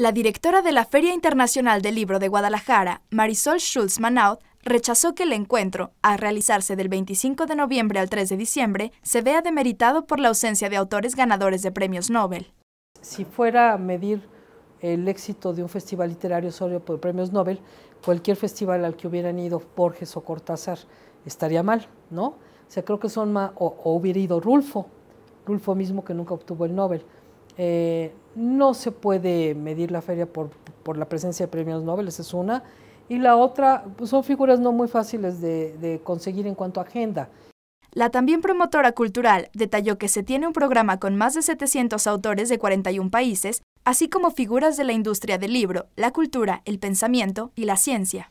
La directora de la Feria Internacional del Libro de Guadalajara, Marisol Schulz Manaut, rechazó que el encuentro, a realizarse del 25 de noviembre al 3 de diciembre, se vea demeritado por la ausencia de autores ganadores de premios Nobel. Si fuera a medir el éxito de un festival literario solo por premios Nobel, cualquier festival al que hubieran ido Borges o Cortázar estaría mal, ¿no? O sea, creo que son más, o, hubiera ido Rulfo, Rulfo mismo que nunca obtuvo el Nobel. Eh, no se puede medir la feria por, la presencia de premios Nobel, es una. Y la otra, pues, son figuras no muy fáciles de, conseguir en cuanto a agenda. La también promotora cultural detalló que se tiene un programa con más de 700 autores de 41 países, así como figuras de la industria del libro, la cultura, el pensamiento y la ciencia.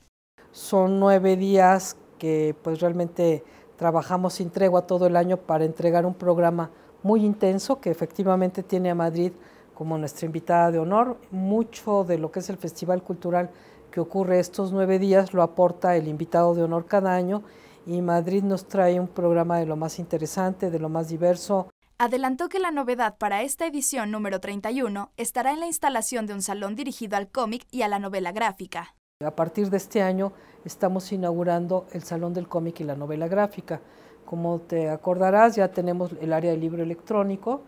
Son nueve días que pues realmente trabajamos sin tregua todo el año para entregar un programa muy intenso que efectivamente tiene a Madrid como nuestra invitada de honor. Mucho de lo que es el Festival Cultural que ocurre estos nueve días lo aporta el invitado de honor cada año y Madrid nos trae un programa de lo más interesante, de lo más diverso. Adelantó que la novedad para esta edición número 31 estará en la instalación de un salón dirigido al cómic y a la novela gráfica. A partir de este año estamos inaugurando el Salón del Cómic y la Novela Gráfica. Como te acordarás, ya tenemos el área de libro electrónico,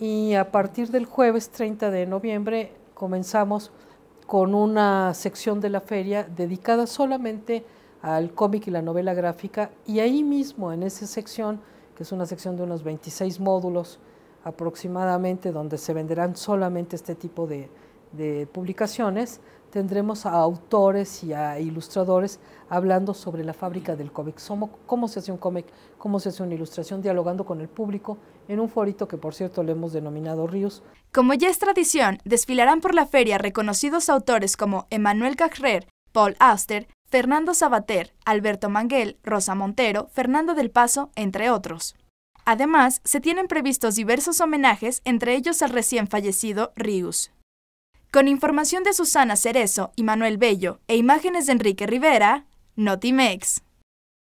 y a partir del jueves 30 de noviembre comenzamos con una sección de la feria dedicada solamente al cómic y la novela gráfica y ahí mismo en esa sección, que es una sección de unos 26 módulos aproximadamente, donde se venderán solamente este tipo de, de publicaciones, tendremos a autores y a ilustradores hablando sobre la fábrica del cómic, cómo se hace un cómic, cómo se hace una ilustración, dialogando con el público en un forito que por cierto le hemos denominado Ríos. Como ya es tradición, desfilarán por la feria reconocidos autores como Emanuel Cajrer, Paul Aster, Fernando Sabater, Alberto Manguel, Rosa Montero, Fernando del Paso, entre otros. Además, se tienen previstos diversos homenajes, entre ellos al recién fallecido Rius. Con información de Susana Cerezo y Manuel Bello e imágenes de Enrique Rivera, Notimex.